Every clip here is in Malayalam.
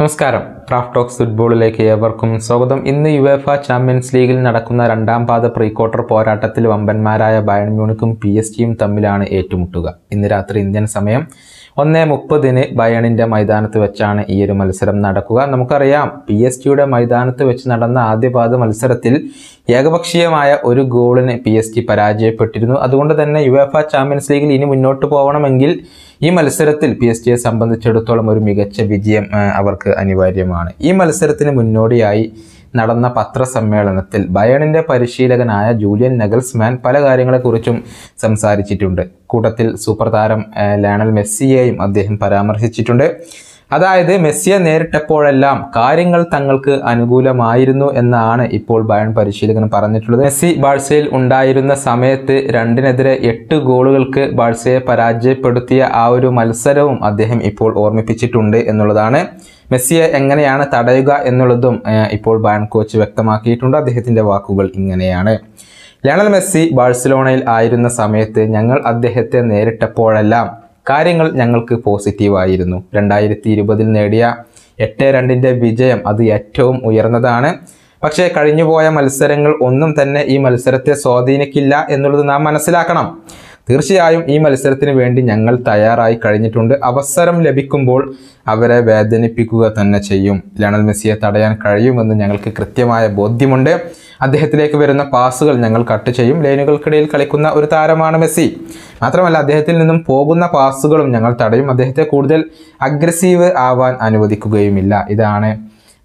നമസ്കാരം ക്രാഫ്റ്റ് ടോക്സ് ഫുട്ബോളിലേക്ക് ഏവർക്കും സ്വാഗതം ഇന്ന് യുവേഫ ചാമ്പ്യൻസ് ലീഗിൽ നടക്കുന്ന രണ്ടാം പാദ പ്രീ ക്വാർട്ടർ പോരാട്ടത്തിൽ വമ്പന്മാരായ ബയൺ മ്യൂണിക്കും പി എസ് ടിയും തമ്മിലാണ് ഏറ്റുമുട്ടുക ഇന്ന് രാത്രി ഇന്ത്യൻ സമയം ഒന്നേ മുപ്പതിന് ബയണിൻ്റെ മൈതാനത്ത് വെച്ചാണ് ഈ ഒരു മത്സരം നടക്കുക നമുക്കറിയാം പി എസ് ജിയുടെ മൈതാനത്ത് വെച്ച് നടന്ന ആദ്യപാദ മത്സരത്തിൽ ഏകപക്ഷീയമായ ഒരു ഗോളിന് പി എസ് ജി പരാജയപ്പെട്ടിരുന്നു അതുകൊണ്ട് തന്നെ യുവേഫ ചാമ്പ്യൻസ് ലീഗിൽ ഇനി മുന്നോട്ട് പോകണമെങ്കിൽ ഈ മത്സരത്തിൽ പി എസ് ജിയെ സംബന്ധിച്ചിടത്തോളം ഒരു മികച്ച വിജയം അവർക്ക് അനിവാര്യമാണ് ഈ മത്സരത്തിന് മുന്നോടിയായി നടന്ന പത്രസമ്മേളനത്തിൽ ബയണിൻ്റെ പരിശീലകനായ ജൂലിയൻ നഗൽസ്മാൻ പല കാര്യങ്ങളെക്കുറിച്ചും സംസാരിച്ചിട്ടുണ്ട് കൂട്ടത്തിൽ സൂപ്പർ താരം ലയണൽ മെസ്സിയെയും അദ്ദേഹം പരാമർശിച്ചിട്ടുണ്ട് അതായത് മെസ്സിയെ നേരിട്ടപ്പോഴെല്ലാം കാര്യങ്ങൾ തങ്ങൾക്ക് അനുകൂലമായിരുന്നു എന്നാണ് ഇപ്പോൾ ബയൺ പരിശീലകൻ പറഞ്ഞിട്ടുള്ളത് മെസ്സി ബാഴ്സയിൽ ഉണ്ടായിരുന്ന സമയത്ത് രണ്ടിനെതിരെ എട്ട് ഗോളുകൾക്ക് ബാഴ്സയെ പരാജയപ്പെടുത്തിയ ആ ഒരു മത്സരവും അദ്ദേഹം ഇപ്പോൾ ഓർമ്മിപ്പിച്ചിട്ടുണ്ട് എന്നുള്ളതാണ് മെസ്സിയെ എങ്ങനെയാണ് തടയുക എന്നുള്ളതും ഇപ്പോൾ ബയൺ കോച്ച് വ്യക്തമാക്കിയിട്ടുണ്ട് അദ്ദേഹത്തിൻ്റെ വാക്കുകൾ ഇങ്ങനെയാണ് ലയണൽ മെസ്സി ബാഴ്സലോണയിൽ ആയിരുന്ന സമയത്ത് ഞങ്ങൾ അദ്ദേഹത്തെ നേരിട്ടപ്പോഴെല്ലാം കാര്യങ്ങൾ ഞങ്ങൾക്ക് പോസിറ്റീവായിരുന്നു രണ്ടായിരത്തി ഇരുപതിൽ നേടിയ എട്ട് രണ്ടിൻ്റെ വിജയം അത് ഏറ്റവും ഉയർന്നതാണ് പക്ഷേ കഴിഞ്ഞുപോയ മത്സരങ്ങൾ ഒന്നും തന്നെ ഈ മത്സരത്തെ സ്വാധീനിക്കില്ല എന്നുള്ളത് നാം മനസ്സിലാക്കണം തീർച്ചയായും ഈ മത്സരത്തിന് വേണ്ടി ഞങ്ങൾ തയ്യാറായി കഴിഞ്ഞിട്ടുണ്ട് അവസരം ലഭിക്കുമ്പോൾ അവരെ വേദനിപ്പിക്കുക തന്നെ ചെയ്യും ലണൽ മെസ്സിയെ തടയാൻ കഴിയുമെന്ന് ഞങ്ങൾക്ക് കൃത്യമായ ബോധ്യമുണ്ട് അദ്ദേഹത്തിലേക്ക് വരുന്ന പാസുകൾ ഞങ്ങൾ കട്ട് ചെയ്യും ലൈനുകൾക്കിടയിൽ കളിക്കുന്ന ഒരു താരമാണ് മെസ്സി മാത്രമല്ല അദ്ദേഹത്തിൽ നിന്നും പോകുന്ന പാസുകളും ഞങ്ങൾ തടയും അദ്ദേഹത്തെ കൂടുതൽ അഗ്രസീവ് ആവാൻ അനുവദിക്കുകയുമില്ല ഇതാണ്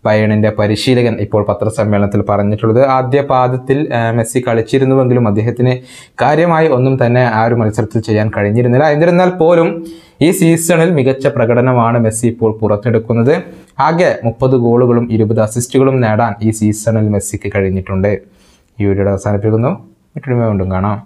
ബയണിന്റെ പരിശീലകൻ ഇപ്പോൾ പത്രസമ്മേളനത്തിൽ പറഞ്ഞിട്ടുള്ളത് ആദ്യ പാദത്തിൽ മെസ്സി കളിച്ചിരുന്നുവെങ്കിലും അദ്ദേഹത്തിന് കാര്യമായി ഒന്നും തന്നെ ആ ഒരു മത്സരത്തിൽ ചെയ്യാൻ കഴിഞ്ഞിരുന്നില്ല എന്നിരുന്നാൽ പോലും ഈ സീസണിൽ മികച്ച പ്രകടനമാണ് മെസ്സി ഇപ്പോൾ പുറത്തെടുക്കുന്നത് ആകെ മുപ്പത് ഗോളുകളും ഇരുപത് അസിസ്റ്റുകളും നേടാൻ ഈ സീസണിൽ മെസ്സിക്ക് കഴിഞ്ഞിട്ടുണ്ട് ഈ വീഡിയോ അവസാനിപ്പിക്കുന്നു വീണ്ടും കാണാം